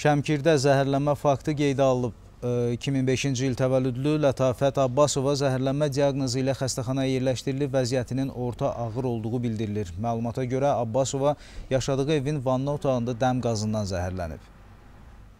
Şəmkirdə zəhərlənmə faktı qeydə alınıb. 2005-ci e, il təvəllüdlü Lətafət Abbasova zəhərlənmə diaqnozu ilə xəstəxanaya yerləşdirilib, vəziyyətinin orta ağır olduğu bildirilir. Məlumata görə Abbasova yaşadığı evin vanna otağında dəm qazından zəhərlənib.